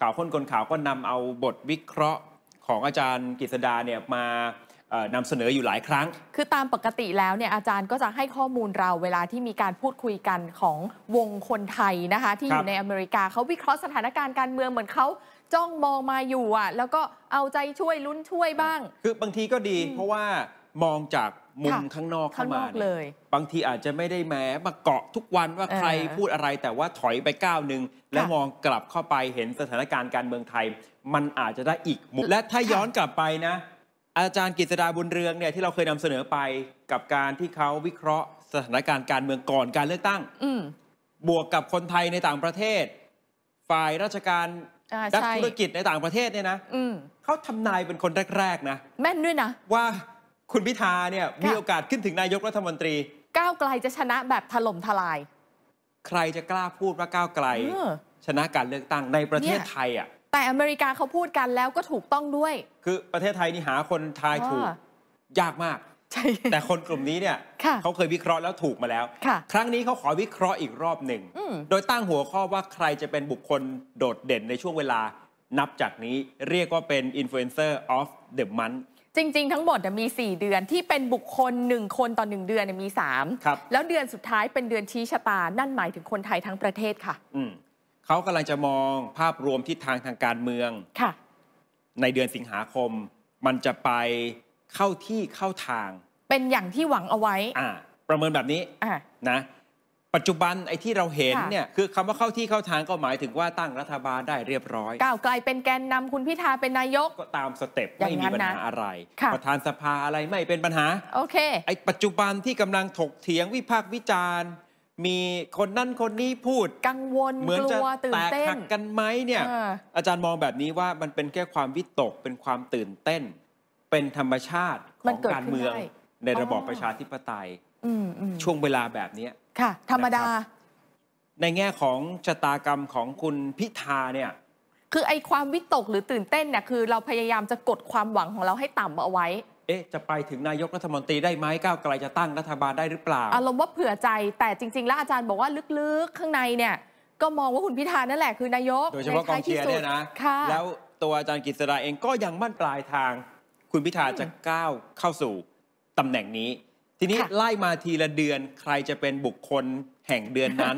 ข่าวค้นกลข่าวก็นำเอาบทวิเคราะห์ของอาจารย์ กฤษดาเนี่ยมานำเสนออยู่หลายครั้ง คือตามปกติแล้วเนี่ยอาจารย์ก็จะให้ข้อมูลเราเวลาที่มีการพูดคุยกันของวงคนไทยนะคะที่อยู่ในอเมริกาเขาวิเคราะห์สถานการณ์การเมืองเหมือนเขาจ้องมองมาอยู่อ่ะแล้วก็เอาใจช่วยลุ้นช่วยบ้าง คือบางทีก็ดี เพราะว่ามองจากมุมข้างนอกเข้ามาเลยบางทีอาจจะไม่ได้แม้มาเกาะทุกวันว่าใครพูดอะไรแต่ว่าถอยไปก้าวหนึ่งแล้วมองกลับเข้าไปเห็นสถานการณ์การเมืองไทย มันอาจจะได้อีกมุมและถ้าย้อนกลับไปนะอาจารย์กิตดาบุญเรืองเนี่ยที่เราเคยนำเสนอไปกับการที่เขาวิเคราะห์ สถานการณ์การเมืองก่อนการเลือกตั้งบวกกับคนไทยในต่างประเทศ ฝ่ายราชการนักธุรกิจในต่างประเทศเนี่ยนะเขาทำนายเป็นคนแรกๆนะ แม่นด้วยนะว่าคุณพิธาเนี่ยมีโอกาสขึ้นถึงนายกรัฐมนตรี ก้าวไกลจะชนะแบบถล่มทลาย ใครจะกล้าพูดว่าก้าวไกล ชนะการเลือกตั้งในประเทศไทยอ่ะแต่อเมริกาเขาพูดกันแล้วก็ถูกต้องด้วย คือประเทศไทยนี่หาคนทายถูกยากมาก แต่คนกลุ่มนี้เนี่ยเขาเคยวิเคราะห์แล้วถูกมาแล้วครั้งนี้เขาขอวิเคราะห์อีกรอบหนึ่งโดยตั้งหัวข้อว่าใครจะเป็นบุคคลโดดเด่นในช่วงเวลา นับจากนี้เรียกว่าเป็น influencer of the month จริง ๆ ทั้งหมดมี 4 เดือนที่เป็นบุคคล 1 คนต่อ 1 เดือนมี 3 แล้วเดือนสุดท้ายเป็นเดือนชี้ชะตา นั่นหมายถึงคนไทยทั้งประเทศค่ะเขากำลังจะมองภาพรวมทิศทางทางการเมืองค่ะในเดือนสิงหาคม มันจะไปเข้าที่เข้าทาง เป็นอย่างที่หวังเอาไว้ประเมินแบบนี้นะปัจจุบันไอ้ที่เราเห็นเนี่ยคือคำว่าเข้าที่เข้าทางก็หมายถึงว่าตั้งรัฐบาลได้เรียบร้อยก้าวไกลเป็นแกนนำคุณพิธาเป็นนายกก็ตามสเต็ปไม่มีปัญหาอะไรประธานสภาอะไรไม่เป็นปัญหาโอเคไอ้ปัจจุบันที่กำลังถกเถียงวิพากษ์วิจารณ์มีคนนั่นคนนี้พูดกังวลเหมือนกลัจะวตื่นแตกเต้นหักกันไหมเนี่ยออาจารย์มองแบบนี้ว่ามันเป็นแค่ความวิตกเป็นความตื่นเต้น เป็นธรรมชาติของการเมืองในระบอบประชาธิปไตยช่วงเวลาแบบนี้ ค่ะ ธรรมดา ในแง่ของชะตากรรมของคุณพิธาเนี่ย คือไอความวิตกหรือตื่นเต้นเนี่ยคือเราพยายามจะกดความหวังของเราให้ต่ำเอาไว้ เอ๊ะ จะไปถึงนายกรัฐมนตรีได้ไหมก้าวไกลจะตั้งรัฐบาลได้หรือเปล่า อารมณ์ว่าเผื่อใจแต่จริงๆ แล้วอาจารย์บอกว่าลึกๆ ข้างในเนี่ยก็มองว่าคุณพิธานั่นแหละ คือนายกโดยเฉพาะกองเชียร์เนี่ยนะ แล้วตัวอาจารย์กฤษณาเองก็ยังมั่นปลายทางคุณพิธาจะก้าวเข้าสู่ตำแหน่งนี้ทีนี้ไล่มาทีละเดือนใครจะเป็นบุคคลแห่งเดือนนั้น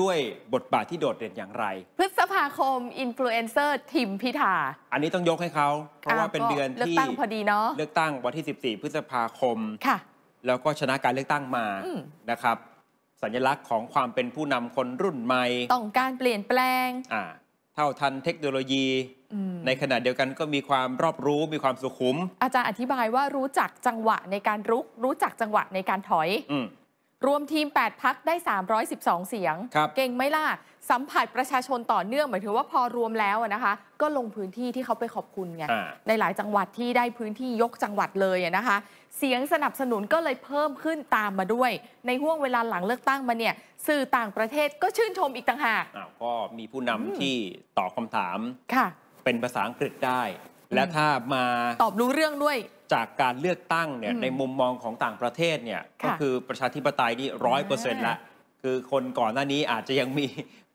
ด้วยบทบาทที่โดดเด่นอย่างไร พฤษภาคมอินฟลูเอนเซอร์ทิมพิธา อันนี้ต้องยกให้เขา เพราะว่าเป็นเดือนที่เลือกตั้งพอดีเนาะเลือกตั้งวันที่14 พฤษภาคมค่ะ แล้วก็ชนะการเลือกตั้งมานะครับ สัญลักษณ์ของความเป็นผู้นำคนรุ่นใหม่ ต้องการเปลี่ยนแปลงอ่าเท่าทันเทคโนโลยีในขณะเดียวกันก็มีความรอบรู้มีความสุขุม อาจารย์อธิบายว่ารู้จักจังหวะในการรุก รู้จักจังหวะในการถอยอรวมทีม 8พักได้ 312 เสียงเก่งไม่ล่าสัมผัสประชาชนต่อเนื่อง หมายถึงว่าพอรวมแล้วนะคะ ก็ลงพื้นที่ที่เขาไปขอบคุณไงในหลายจังหวัดที่ได้พื้นที่ยกจังหวัดเลยนะคะ เสียงสนับสนุนก็เลยเพิ่มขึ้นตามมาด้วย ในห่วงเวลาหลังเลือกตั้งมาเนี่ย สื่อต่างประเทศก็ชื่นชมอีกต่างหากก็มีผู้นำที่ตอบคาถามค่ะเป็นภาษาอังกฤษได้ และถ้ามาตอบรู้เรื่องด้วยจากการเลือกตั้งเนี่ยในมุมมองของต่างประเทศเนี่ยก็คือประชาธิปไตยนี่ร้อยเปอร์เซ็นต์ละ คือคนก่อนหน้านี้อาจจะยังมี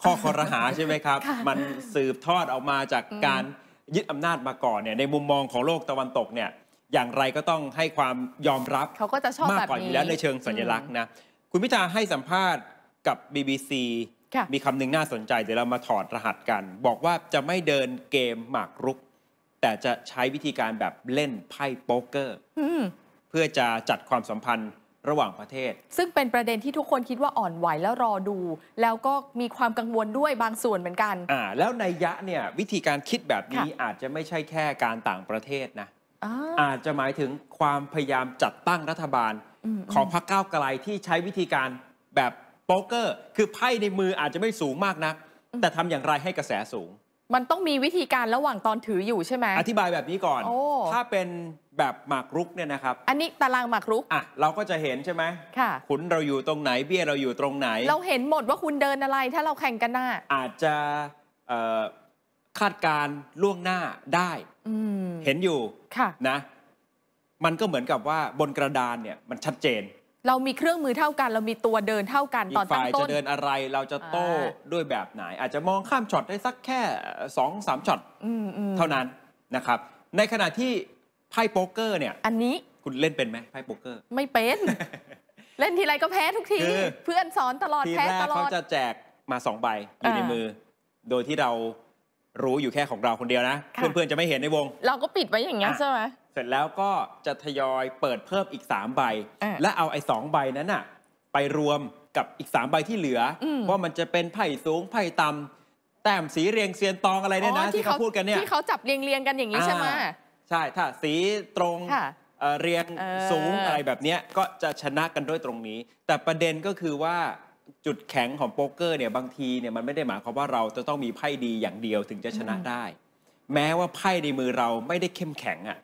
ข้อคอรหาใช่ไหมครับ มันสืบทอดออกมาจากการยึดอำนาจมาก่อนเนี่ยในมุมมองของโลกตะวันตกเนี่ยอย่างไรก็ต้องให้ความยอมรับเขาก็จะชอบมากกว่อยู่แล้วในเชิงสัญลักษณ์นะคุณพิธาให้สัมภาษณ์กับ BBC มีคำหนึ่งน่าสนใจ เดี๋ยวเรามาถอดรหัสกัน บอกว่าจะไม่เดินเกมหมากรุก แต่จะใช้วิธีการแบบเล่นไพ่โป๊กเกอร์เพื่อจะจัดความสัมพันธ์ระหว่างประเทศ ซึ่งเป็นประเด็นที่ทุกคนคิดว่าอ่อนไหวแล้วรอดู แล้วก็มีความกังวลด้วยบางส่วนเหมือนกันอ่าแล้วในยะเนี่ย วิธีการคิดแบบนี้อาจจะไม่ใช่แค่การต่างประเทศนะอาจจะหมายถึงความพยายามจัดตั้งรัฐบาลของพรรคก้าวไกลที่ใช้วิธีการแบบโป๊กเกอร์คือไพ่ในมืออาจจะไม่สูงมากนักแต่ทำอย่างไรให้กระแสสูง มันต้องมีวิธีการระหว่างตอนถืออยู่ใช่ไหมอธิบายแบบนี้ก่อน ถ้าเป็นแบบหมากรุกเนี่ยนะครับอันนี้ตารางหมากรุกอ่ะเราก็จะเห็นใช่ไหมค่ะคุณเราอยู่ตรงไหนเบี้ยเราอยู่ตรงไหน เราเห็นหมดว่าคุณเดินอะไร ถ้าเราแข่งกันหน้า อาจจะคาดการล่วงหน้าได้ เห็นอยู่ะนะมันก็เหมือนกับว่าบนกระดานเนี่ยมันชัดเจนเรามีเครื่องมือเท่ากัน เรามีตัวเดินเท่ากันตอนตั้งต้นจะเดินอะไรเราจะโต้ด้วยแบบไหน อาจจะมองข้ามช็อตได้สักแค่สองสามช็อตเท่านั้นนะครับ ในขณะที่ไพ่โป๊กเกอร์เนี่ย อันนี้คุณเล่นเป็นไหมไพ่โป๊กเกอร์ไม่เป็นเล่นทีไรก็แพ้ทุกที เพื่อนสอนตลอดแพ้ตลอดเขาจะแจกมาสองใบอยู่ในมือ โดยที่เรารู้อยู่แค่ของเราคนเดียวนะ เพื่อนๆจะไม่เห็นในวง เราก็ปิดไว้อย่างเงี้ยใช่ไหมเสร็จแล้วก็จะทยอยเปิดเพิ่มอีก 3 ใบ และเอาไอ้สองใบนั้นอ่ะไปรวมกับอีก 3 ใบที่เหลือว่ามันจะเป็นไพ่สูงไพ่ต่ำแต้มสีเรียงเซียนตองอะไรเนี่ยนะ ที่เขาพูดกันเนี่ยที่เขาจับเรียงเรียงกันอย่างนี้ใช่ไหมใช่ถ้าสีตรง เรียงสูง อะไรแบบนี้ก็จะชนะกันด้วยตรงนี้ แต่ประเด็นก็คือว่าจุดแข็งของโป๊กเกอร์เนี่ยบางทีเนี่ยมันไม่ได้หมายความว่าเราจะต้องมีไพ่ดีอย่างเดียวถึงจะชนะได้ แม้ว่าไพ่ในมือเราไม่ได้เข้มแข็งอะ่ะ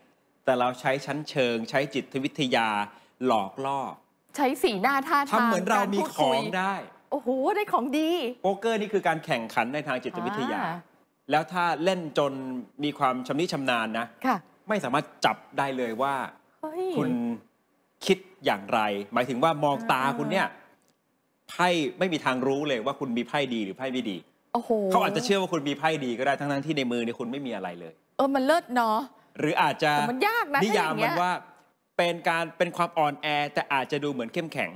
แต่เราใช้ชั้นเชิงใช้จิตวิทยาหลอกล่อใช้สีหน้าท่าทางทำเหมือนเรามีของได้ โอ้โห ได้ของดี โป๊กเกอร์นี่คือการแข่งขันในทางจิตวิทยา แล้วถ้าเล่นจนมีความชำนิชำนาญนะะไม่สามารถจับได้เลยว่าคุณคิดอย่างไร หมายถึงว่ามองตาคุณเนี่ย ไพ่ไม่มีทางรู้เลยว่าคุณมีไพ่ดีหรือไพ่ไม่ดีเขาอาจจะเชื่อว่าคุณมีไพ่ดีก็ได้ทั้งทั้งที่ในมือเนี่ยคุณไม่มีอะไรเลย เออมันเลิศเนาะหรืออาจจะมันยากนะนิยามมันว่าเป็นการเป็นความอ่อนแอ แต่อาจจะดูเหมือนเข้มแข็ง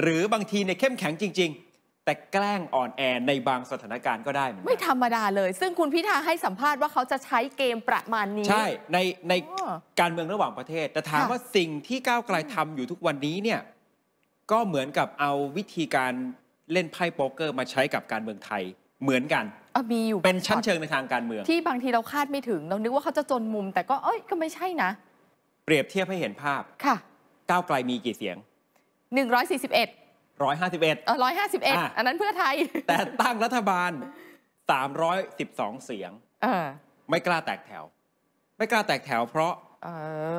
หรือบางทีเนี่ยเข้มแข็งจริงๆ แต่แกล้งอ่อนแอในบางสถานการณ์ก็ได้เหมือนกันไม่ธรรมดาเลย ซึ่งคุณพิธาให้สัมภาษณ์ว่าเขาจะใช้เกมประมาณนี้ ใช่ ในในการเมืองระหว่างประเทศ แต่ถามว่าสิ่งที่ก้าวไกลทำอยู่ทุกวันนี้เนี่ยก็เหมือนกับเอาวิธีการเล่นไพ่โป๊กเกอร์มาใช้กับการเมืองไทยเหมือนกันเมีอยู่ เป็นชั้นเชิงในทางการเมือง ที่บางทีเราคาดไม่ถึงเรานึกว่าเขาจะจนมุมแต่ก็เอ้ย ก็ไม่ใช่นะ เปรียบเทียบให้เห็นภาพค่ะ ก้าวไกลมีกี่เสียง 141 151เออ151 อันนั้นเพื่อไทย แต่ตั้งรัฐบาล312เสียง เออไม่กล้าแตกแถว ไม่กล้าแตกแถวเพราะเอ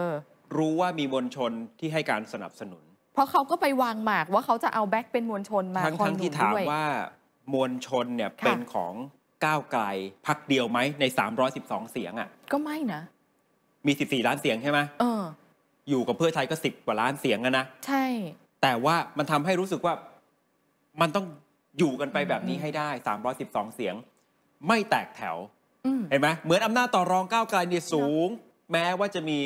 อรู้ว่ามีมวลชนที่ให้การสนับสนุน เพราะเขาก็ไปวางหมากว่าเขาจะเอาแบ็คเป็นมวลชนมาทั้งทั้งที่ถามว่ามวลชนเนี่ยเป็นของก้าวไกลพักเดียวไหมใน312 เสียงอะ่ะก็ไม่นะมี14 ล้านเสียงใช่ไหมเออ อยู่กับเพื่อไทยก็10กว่าล้านเสียงอะนะใช่ แต่ว่ามันทำให้รู้สึกว่า มันต้องอยู่กันไปแบบนี้ให้ได้ 312 เสียง ไม่แตกแถวเห็นไหมเหมือนอำนาจต่อรองก้าวไกลเนี่ยสูง แม้ว่าจะมี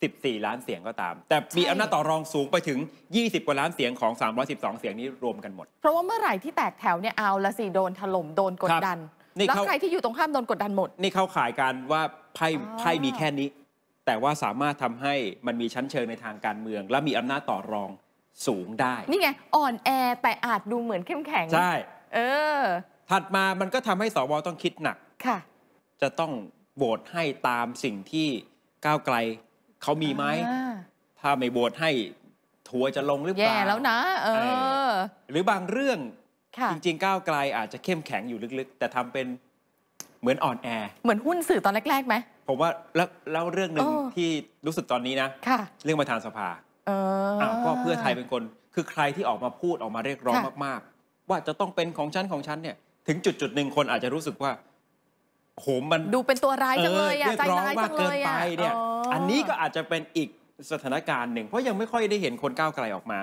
14ล้านเสียงก็ตาม แต่มีอำนาจต่อรองสูงไปถึง20กว่าล้านเสียงของ312เสียงนี้รวมกันหมด เพราะว่าเมื่อไหร่ที่แตกแถวเนี่ยเอาละสิโดนถล่มโดนกดดันแล้วใครที่อยู่ตรงข้ามโดนกดดันหมดนี่เข้าข่ายการว่าไพ่ไพ่มีแค่นี้ แต่ว่าสามารถทำให้มันมีชั้นเชิงในทางการเมือง และมีอำนาจต่อรองสูงได้นี่ไงอ่อนแอแต่อาจดูเหมือนเข้มแข็งใช่เออถัดมามันก็ทำให้สวต้องคิดหนักค่ะ จะต้องโหวตให้ตามสิ่งที่ก้าวไกล เขามีไหมถ้าไม่โหวตให้ทัวจะลงหรือเปล่าแล้วนะเออหรือบางเรื่องจริงๆก้าวไกลอาจจะเข้มแข็งอยู่ลึกๆ แต่ทำเป็นเหมือนอ่อนแอ เหมือนหุ้นสื่อตอนแรกๆไหมผมว่าแล้วลเรื่องหนึ่งที่รู้สึกตอนนี้นะะเรื่องประธานสภาอ่าก็เพื่อไทยเป็นคนคือใครที่ออกมาพูดออกมาเรียกร้องมากๆ ว่าจะต้องเป็นของฉันของฉันเนี่ย ถึงจุดจุดหนึ่งคนอาจจะรู้สึกว่าโหมันดูเป็นตัวร้ายจังเลยอะใจร้ายจังเลยอ่ะอันนี้ก็อาจจะเป็นอีกสถานการณ์หนึ่งเพราะยังไม่ค่อยได้เห็นคนก้าวไกลออกมา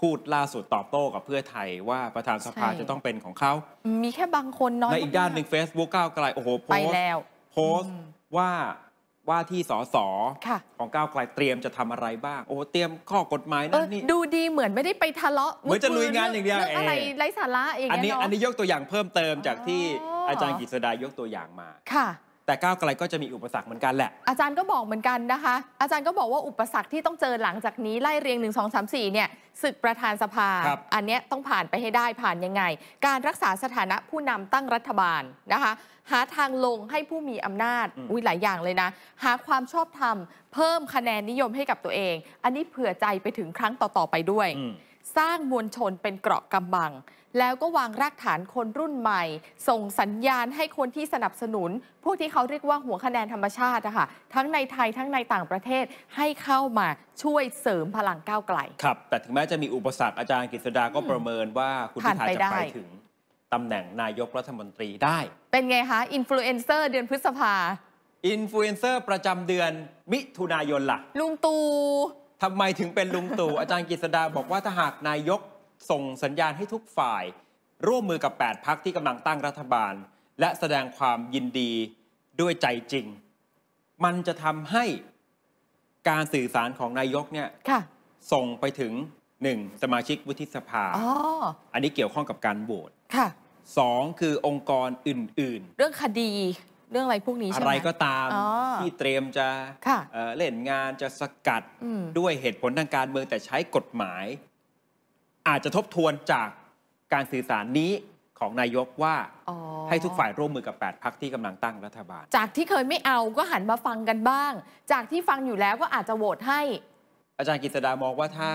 พูดล่าสุดตอบโต้กับเพื่อไทยว่าประธานสภาจะต้องเป็นของเขา มีแค่บางคนน้อย ในอีกด้านหนึ่งเฟซบุ๊กก้าวไกลโอ้โหโพสโพสว่าว่าที่สสของก้าวไกลเตรียมจะทำอะไรบ้างโอ้เตรียมข้อกฎหมายนั่นนี่ดูดีเหมือนไม่ได้ไปทะเลาะเหมือนจะลุยงานอย่างเดียวอะไร ไร้สาระองอันนี้อันนี้ยกตัวอย่างเพิ่มเติมจากที่อาจารย์กฤษดายกตัวอย่างมา ค่ะแต่ก้าวไกลก็จะมีอุปสรรคเหมือนกันแหละ อาจารย์ก็บอกเหมือนกันนะคะ อาจารย์ก็บอกว่าอุปสรรคที่ต้องเจอหลังจากนี้ไล่เรียง 1 2 3 4 เนี่ยศึกประธานสภาอันนี้ต้องผ่านไปให้ได้ผ่านยังไง การรักษาสถานะผู้นำตั้งรัฐบาลนะคะ หาทางลงให้ผู้มีอำนาจอุ้ยหลายอย่างเลยนะ หาความชอบธรรม เพิ่มคะแนนนิยมให้กับตัวเอง อันนี้เผื่อใจไปถึงครั้งต่อๆไปด้วยสร้างมวลชนเป็นเกราะกำบัง แล้วก็วางรากฐานคนรุ่นใหม่ ส่งสัญญาณให้คนที่สนับสนุนพวกที่เขาเรียกว่าหัวคะแนนธรรมชาติคะคะทั้งในไทยทั้งในต่างประเทศให้เข้ามาช่วยเสริมพลังก้าวไกล ครับ แต่ถึงแม้จะมีอุปสรรคอาจารย์กฤษดาก็ประเมินว่าคุณพิธาจะไปถึง ตำแหน่งนายกรัฐมนตรีได้ เป็นไงคะอินฟลูเอนเซอร์เดือนพฤษภาอินฟลูเอนเซอร์ประจำเดือนมิถุนายนละ่ะลุงตูทำไมถึงเป็นลุงตู่อาจารย์กฤษดาบอกว่าถ้าหากนายกส่งสัญญาณให้ทุกฝ่าย ร่วมมือกับ 8พักที่กำลังตั้งรัฐบาล และแสดงความยินดีด้วยใจจริง มันจะทำให้การสื่อสารของนายกเนี่ยส่งไปถึงหนึ่งสมาชิกวุฒิสภาออันนี้เกี่ยวข้องกับการโหวตสองคือองค์กรอื่นๆ เรื่องคดีเรื่องอะไรพวกนี้ใช่ไหมอะไรก็ตามที่เตรียมจะเล่นงานจะสกัดด้วยเหตุผลทางการเมือง แต่ใช้กฎหมาย อาจจะทบทวนจากการสื่อสารนี้ของนายกว่าให้ทุกฝ่ายร่วมมือกับ 8พักที่กำลังตั้งรัฐบาลจากที่เคยไม่เอาก็หันมาฟังกันบ้างจากที่ฟังอยู่แล้วก็อาจจะโหวตให้ อาจารย์กฤษดามองว่าถ้า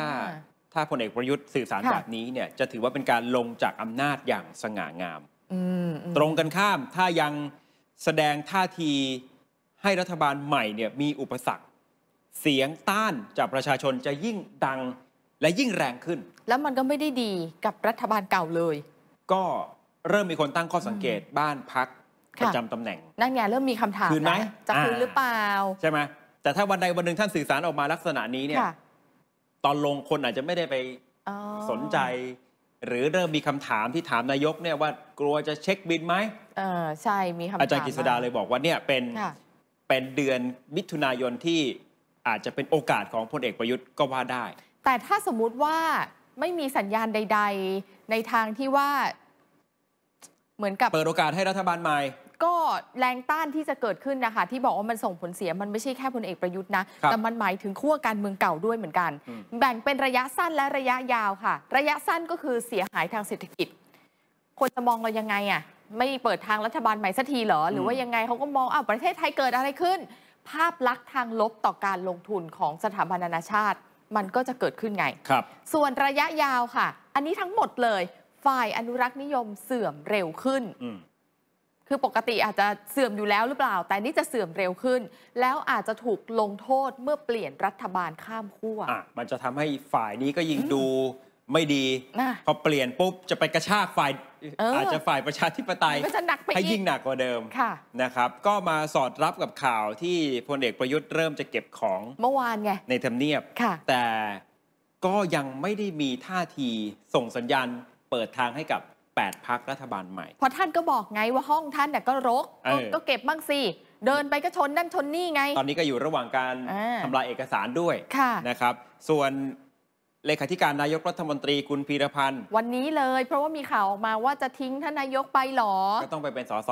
ถ้าพลเอกประยุทธ์สื่อสารแบบนี้เนี่ยจะถือว่าเป็นการลงจากอำนาจอย่างสง่างามตรงกันข้ามถ้ายังแสดงท่าทีให้รัฐบาลใหม่เนี่ยมีอุปสรรค เสียงต้านจากประชาชนจะยิ่งดังและยิ่งแรงขึ้น แล้วมันก็ไม่ได้ดีกับรัฐบาลเก่าเลย ก็เริ่มมีคนตั้งข้อสังเกตบ้านพัก ประจำตำแหน่ง นั่นไงเริ่มมีคำถามคืนไหมจะคืนหรือเปล่า ใช่ไหมแต่ถ้าวันใดวันหนึ่งท่านสื่อสารออกมาลักษณะนี้เนี่ยตอนลงคนอาจจะไม่ได้ไปสนใจหรือเริ่มมีคำถามที่ถามนายกเนี่ยว่า กลัวจะเช็คบินไหม เออใช่มีคำถามอาจารย์กฤษดาเลยบอกว่าเนี่ยเป็นเป็นเดือนมิถุนายนที่อาจจะเป็นโอกาสของพลเอกประยุทธ์ก็ว่าได้ แต่ถ้าสมมุติว่าไม่มีสัญญาณใด ๆ ในทางที่ว่า เหมือนกับเปิดโอกาสให้รัฐบาลใหม่ก็แรงต้านที่จะเกิดขึ้นนะคะที่บอกว่ามันส่งผลเสียมันไม่ใช่แค่พลเอกประยุทธ์นะแต่มันหมายถึงขั้วการเมืองเก่าด้วยเหมือนกัน แบ่งเป็นระยะสั้นและระยะยาวค่ะ ระยะสั้นก็คือเสียหายทางเศรษฐกิจ คนจะมองเรายังไงอ่ะไม่เปิดทางรัฐบาลใหม่สักทีเหรอหรือว่ายังไงเขาก็มองอ้าวประเทศไทยเกิดอะไรขึ้น ภาพลักษณ์ทางลบต่อการลงทุนของสถาบันนานาชาติ มันก็จะเกิดขึ้นไงครับ ส่วนระยะยาวค่ะ อันนี้ทั้งหมดเลย ฝ่ายอนุรักษ์นิยมเสื่อมเร็วขึ้นคือปกติอาจจะเสื่อมอยู่แล้วหรือเปล่า แต่นี่จะเสื่อมเร็วขึ้น แล้วอาจจะถูกลงโทษเมื่อเปลี่ยนรัฐบาลข้ามขั้วมันจะทำให้ฝ่ายนี้ก็ยิงดูไม่ดี พอเปลี่ยนปุ๊บจะไปกระชากฝ่ายอออาจจะฝ่ายประชาธิปไตยให้ยิ่งหนักกว่าเดิมนะครับ ก็มาสอดรับกับข่าวที่พลเอกประยุทธ์เริ่มจะเก็บของเมื่อวานไงในทำเนียบแต่ก็ยังไม่ได้มีท่าทีส่งสัญญาณเปิดทางให้กับ8 พักรัฐบาลใหม่เพราะท่านก็บอกไงว่าห้องท่านเนี่ยก็รกก็เก็บบ้างสิ เดินไปก็ชนนั่นชนนี่ไง ตอนนี้ก็อยู่ระหว่างการทำลายเอกสารด้วยนะครับ ส่วนเลขาธิการนายกรัฐมนตรีคุณพีรพันธ์ วันนี้เลย เพราะว่ามีข่าวออกมาว่าจะทิ้งท่านนายกไปหรอ ก็ต้องไปเป็นสส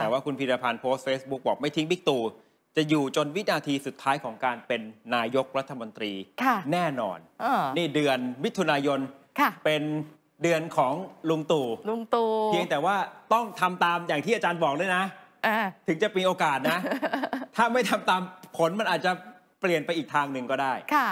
แต่ว่าคุณพีรพันธ์โพสต์เฟซบุ๊กบอก ไม่ทิ้งบิ๊กตู่ จะอยู่จนวินาทีสุดท้ายของการเป็นนายกรัฐมนตรีแน่นอน นี่เดือนมิถุนายนเป็นเดือนของลุงตู่ลุงตู่ เพียงแต่ว่าต้องทำตามอย่างที่อาจารย์บอกด้วยนะ ถึงจะมีโอกาสนะ ถ้าไม่ทำตามผลมันอาจจะเปลี่ยนไปอีกทางหนึ่งก็ได้ ค่ะ